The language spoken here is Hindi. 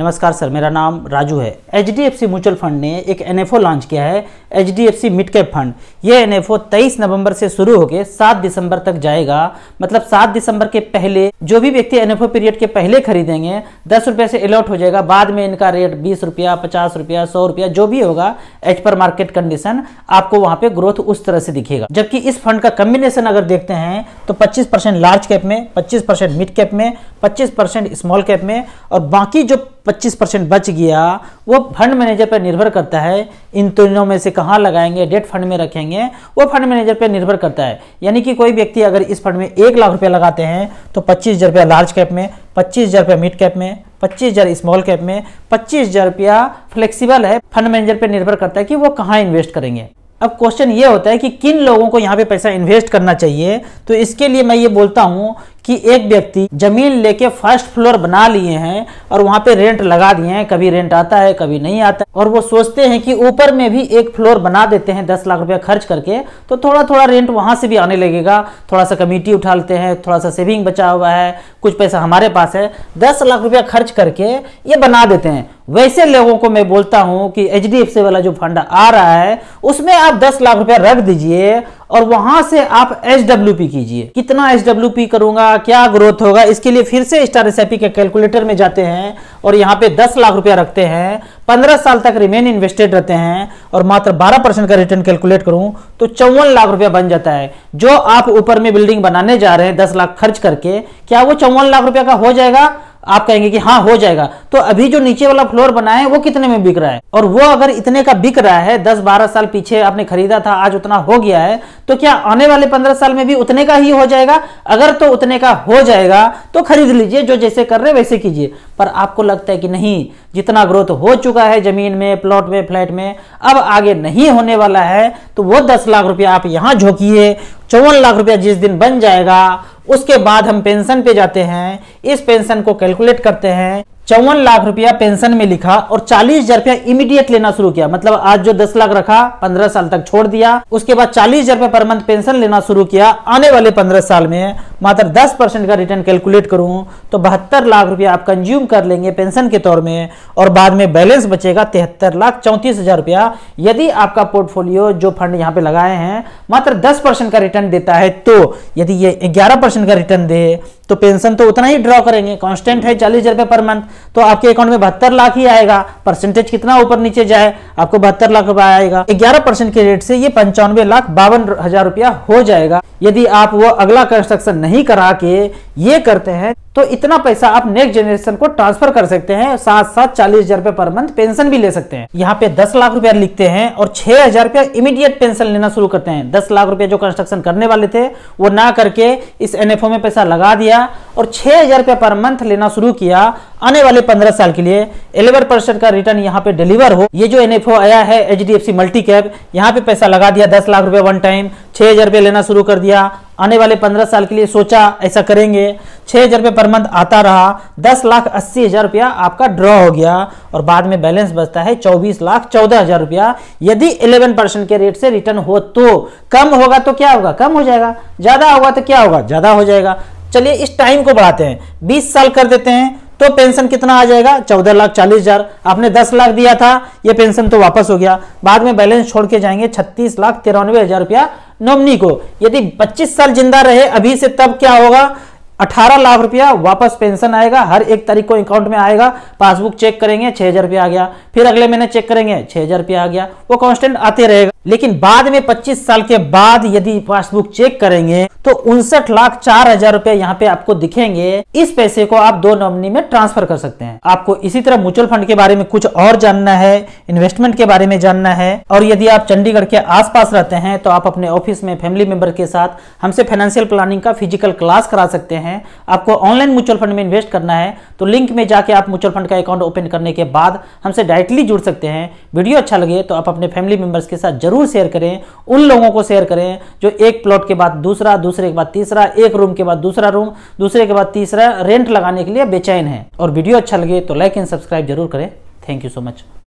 नमस्कार सर मेरा नाम राजू है H D F C mutual fund ने एक एन एफ ओ लॉन्च किया है H D F C mid cap fund यह एन एफ ओ तेईस नवंबर से शुरू होकर सात दिसंबर तक जाएगा मतलब सात दिसंबर के पहले जो भी व्यक्ति एन एफ ओ पीरियड के पहले खरीदेंगे दस रुपये से अलॉट हो जाएगा बाद में इनका रेट बीस रुपया पचास रुपया सौ रुपया जो भी होगा एच पर मार्केट कंडीशन आपको वहाँ पे ग्रोथ उस तरह से दिखेगा जबकि इस फंड का कम्बिनेशन अगर देखते हैं तो पच्चीस परसेंट लार्ज कैप में पच्चीस परसेंट मिड कैप में पच्चीस परसेंट स्मॉल कैप में और बाकी जो 25 परसेंट बच गया वो फंड मैनेजर पर निर्भर करता है इन तीनों में से कहाँ लगाएंगे डेट फंड में रखेंगे वो फंड मैनेजर पर निर्भर करता है यानी कि कोई व्यक्ति अगर इस फंड में एक लाख रुपया लगाते हैं तो पच्चीस हज़ार रुपया लार्ज कैप में पच्चीस हज़ार रुपया मिड कैप में पच्चीस हज़ार स्मॉल कैप में पच्चीस हज़ार रुपया फ्लेक्सिबल है फंड मैनेजर पर निर्भर करता है कि वो कहाँ इन्वेस्ट करेंगे अब क्वेश्चन ये होता है कि किन लोगों को यहाँ पे पैसा इन्वेस्ट करना चाहिए तो इसके लिए मैं ये बोलता हूँ कि एक व्यक्ति जमीन लेके फर्स्ट फ्लोर बना लिए हैं और वहाँ पे रेंट लगा दिए हैं कभी रेंट आता है कभी नहीं आता और वो सोचते हैं कि ऊपर में भी एक फ्लोर बना देते हैं दस लाख रुपया खर्च करके तो थोड़ा थोड़ा रेंट वहाँ से भी आने लगेगा थोड़ा सा कमिटी उठा लेते हैं थोड़ा सा सेविंग बचा हुआ है कुछ पैसा हमारे पास है दस लाख रुपया खर्च करके ये बना देते हैं वैसे लोगों को मैं बोलता हूं कि एच वाला जो फंड आ रहा है उसमें आप दस लाख रुपया रख दीजिए और वहां से आप एच कीजिए कितना एच करूंगा क्या ग्रोथ होगा इसके लिए फिर से स्टार रेसिपी के कैलकुलेटर में जाते हैं और यहाँ पे दस लाख रुपया रखते हैं पंद्रह साल तक रिमेन इन्वेस्टेड रहते हैं और मात्र बारह परसेंट का रिटर्न कैलकुलेट करूं तो चौवन लाख रुपया बन जाता है जो आप ऊपर में बिल्डिंग बनाने जा रहे हैं दस लाख खर्च करके क्या वो चौवन लाख रुपया का हो जाएगा आप कहेंगे कि हाँ हो जाएगा तो अभी जो नीचे वाला फ्लोर बना है वो कितने में बिक रहा है और वो अगर इतने का बिक रहा है दस बारह साल पीछे आपने खरीदा था आज उतना हो गया है तो क्या आने वाले पंद्रह साल में भी उतने का ही हो जाएगा अगर तो उतने का हो जाएगा तो खरीद लीजिए जो जैसे कर रहे वैसे कीजिए पर आपको लगता है कि नहीं जितना ग्रोथ हो चुका है जमीन में प्लॉट में फ्लैट में अब आगे नहीं होने वाला है तो वो दस लाख रुपया आप यहां झोंकिए चौवन लाख रुपया जिस दिन बन जाएगा उसके बाद हम पेंशन पे जाते हैं इस पेंशन को कैलकुलेट करते हैं चौवन लाख रुपया पेंशन में लिखा और चालीस हजार रुपया इमीडिएट लेना शुरू किया मतलब आज जो दस लाख रखा पंद्रह साल तक छोड़ दिया उसके बाद चालीस हजार रुपया पर मंथ पेंशन लेना शुरू किया आने वाले पंद्रह साल में मात्र 10 परसेंट का रिटर्न कैलकुलेट करूं तो बहत्तर लाख रुपया आप कंज्यूम कर लेंगे पेंशन के तौर में और बाद में बैलेंस बचेगा तिहत्तर लाख चौंतीस हज़ार रुपया यदि आपका पोर्टफोलियो जो फंड यहाँ पे लगाए हैं मात्र दस परसेंट का रिटर्न देता है तो यदि ये ग्यारह परसेंट का रिटर्न दे तो पेंशन तो उतना ही ड्रॉ करेंगे कांस्टेंट है चालीस हजार पर मंथ तो आपके अकाउंट में बहत्तर लाख ही आएगा परसेंटेज कितना ऊपर नीचे जाए आपको बहत्तर लाख रुपया आएगा ग्यारह परसेंट के रेट से ये पंचानवे लाख बावन हजार रुपया हो जाएगा यदि आप वो अगला कंस्ट्रक्शन नहीं करा के ये करते हैं तो इतना पैसा आप नेक्स्ट जनरेशन को ट्रांसफर कर सकते हैं साथ साथ चालीस हजार रुपए पर मंथ पेंशन भी ले सकते हैं यहाँ पे दस लाख रुपया लिखते हैं और छह हजार रुपया इमीडिएट पेंशन लेना शुरू करते हैं दस लाख रुपया जो कंस्ट्रक्शन करने वाले थे वो ना करके इस एनएफओ में पैसा लगा दिया और छह हजार रुपया पर मंथ लेना शुरू किया आने वाले पंद्रह साल के लिए इलेवन परसेंट का रिटर्न यहाँ पे डिलीवर हो ये जो एन आया है H D F C multi cap यहाँ पे पैसा लगा दिया दस लाख रुपया वन टाइम छह हजार रुपया लेना शुरू कर दिया आने वाले पंद्रह साल के लिए सोचा ऐसा करेंगे छह हजार रुपये पर मंथ आता रहा दस लाख अस्सी हज़ार रुपया आपका ड्रॉ हो गया और बाद में बैलेंस बचता है चौबीस लाख चौदह हज़ार रुपया यदि इलेवन परसेंट के रेट से रिटर्न हो तो कम होगा तो क्या होगा कम हो जाएगा ज़्यादा होगा तो क्या होगा ज़्यादा हो जाएगा चलिए इस टाइम को बढ़ाते हैं बीस साल कर देते हैं तो पेंशन कितना आ जाएगा चौदह लाख चालीस हजार आपने दस लाख दिया था ये पेंशन तो वापस हो गया बाद में बैलेंस छोड़ के जाएंगे छत्तीस लाख तिरानवे हजार रुपया नॉमनी को यदि पच्चीस साल जिंदा रहे अभी से तब क्या होगा अठारह लाख रुपया वापस पेंशन आएगा हर एक तारीख को अकाउंट में आएगा पासबुक चेक करेंगे छह हजार रुपया आ गया फिर अगले महीने चेक करेंगे छह हजार रुपया आ गया वो कांस्टेंट आते रहेगा लेकिन बाद में 25 साल के बाद यदि पासबुक चेक करेंगे तो उनसठ लाख चार हजार रूपए यहाँ पे आपको दिखेंगे इस पैसे को आप दो नॉमनी में ट्रांसफर कर सकते हैं आपको इसी तरह म्यूचुअल फंड के बारे में कुछ और जानना है इन्वेस्टमेंट के बारे में जानना है और यदि आप चंडीगढ़ के आसपास रहते हैं तो आप अपने ऑफिस में फैमिली मेंबर के साथ हमसे फाइनेंशियल प्लानिंग का फिजिकल क्लास करा सकते हैं आपको ऑनलाइन म्यूचुअल फंड में इन्वेस्ट करना है तो लिंक में जाके आप म्यूचुअल फंड का अकाउंट ओपन करने के बाद हमसे डायरेक्टली जुड़ सकते हैं वीडियो अच्छा लगे तो आप अपने फैमिली मेंबर्स के साथ जरूर जरूर शेयर करें उन लोगों को शेयर करें जो एक प्लॉट के बाद दूसरा दूसरे के बाद तीसरा एक रूम के बाद दूसरा रूम दूसरे के बाद तीसरा रेंट लगाने के लिए बेचैन है और वीडियो अच्छा लगे तो लाइक एंड सब्सक्राइब जरूर करें थैंक यू सो मच